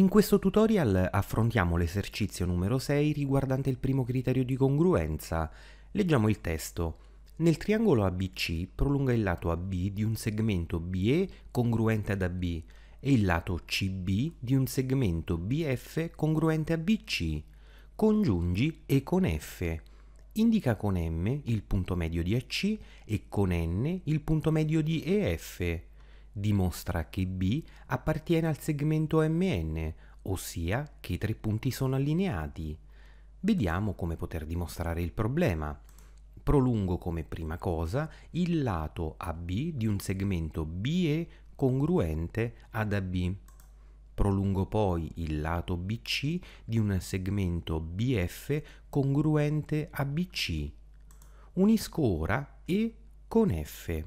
In questo tutorial affrontiamo l'esercizio numero 6 riguardante il primo criterio di congruenza. Leggiamo il testo. Nel triangolo ABC prolunga il lato AB di un segmento BE congruente ad AB e il lato CB di un segmento BF congruente a BC. Congiungi E con F. Indica con M il punto medio di AC e con N il punto medio di EF dimostra che B appartiene al segmento MN, ossia che i tre punti sono allineati. Vediamo come poter dimostrare il problema. Prolungo come prima cosa il lato AB di un segmento BE congruente ad AB. Prolungo poi il lato BC di un segmento BF congruente a BC. Unisco ora E con F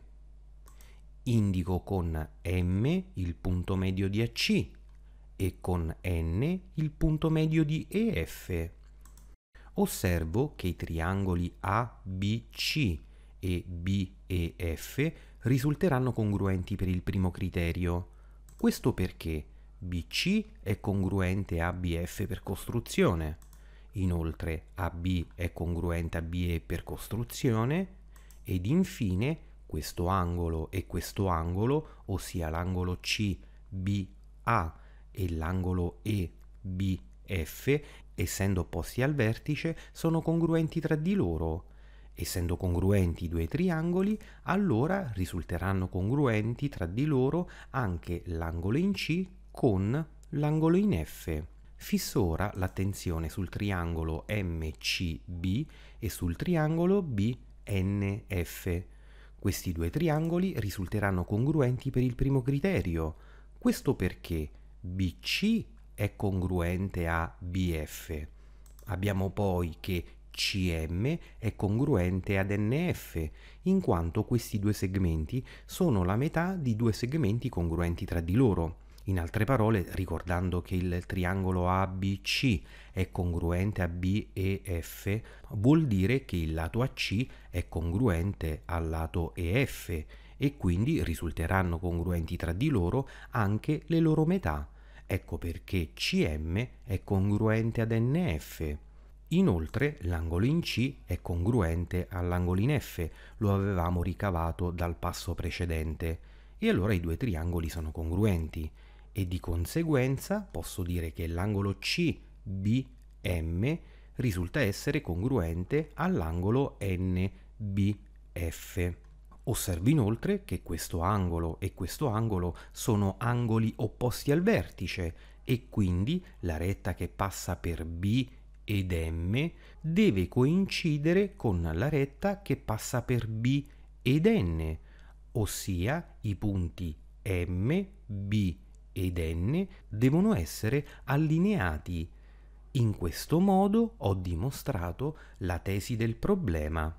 indico con M il punto medio di AC e con N il punto medio di EF. Osservo che i triangoli ABC e BEF risulteranno congruenti per il primo criterio. Questo perché BC è congruente a BF per costruzione, inoltre AB è congruente a BE per costruzione ed infine questo angolo e questo angolo, ossia l'angolo CBA e l'angolo EBF, essendo opposti al vertice, sono congruenti tra di loro. Essendo congruenti i due triangoli, allora risulteranno congruenti tra di loro anche l'angolo in C con l'angolo in F. Fisso ora l'attenzione sul triangolo MCB e sul triangolo BNF questi due triangoli risulteranno congruenti per il primo criterio. Questo perché BC è congruente a BF. Abbiamo poi che CM è congruente ad NF, in quanto questi due segmenti sono la metà di due segmenti congruenti tra di loro. In altre parole, ricordando che il triangolo ABC è congruente a BEF, vuol dire che il lato AC è congruente al lato EF e quindi risulteranno congruenti tra di loro anche le loro metà. Ecco perché CM è congruente ad NF. Inoltre l'angolo in C è congruente all'angolo in F, lo avevamo ricavato dal passo precedente. E allora i due triangoli sono congruenti e di conseguenza posso dire che l'angolo CBM risulta essere congruente all'angolo NBF. Osservi inoltre che questo angolo e questo angolo sono angoli opposti al vertice e quindi la retta che passa per B ed M deve coincidere con la retta che passa per B ed N, ossia i punti M, B e n devono essere allineati. In questo modo ho dimostrato la tesi del problema.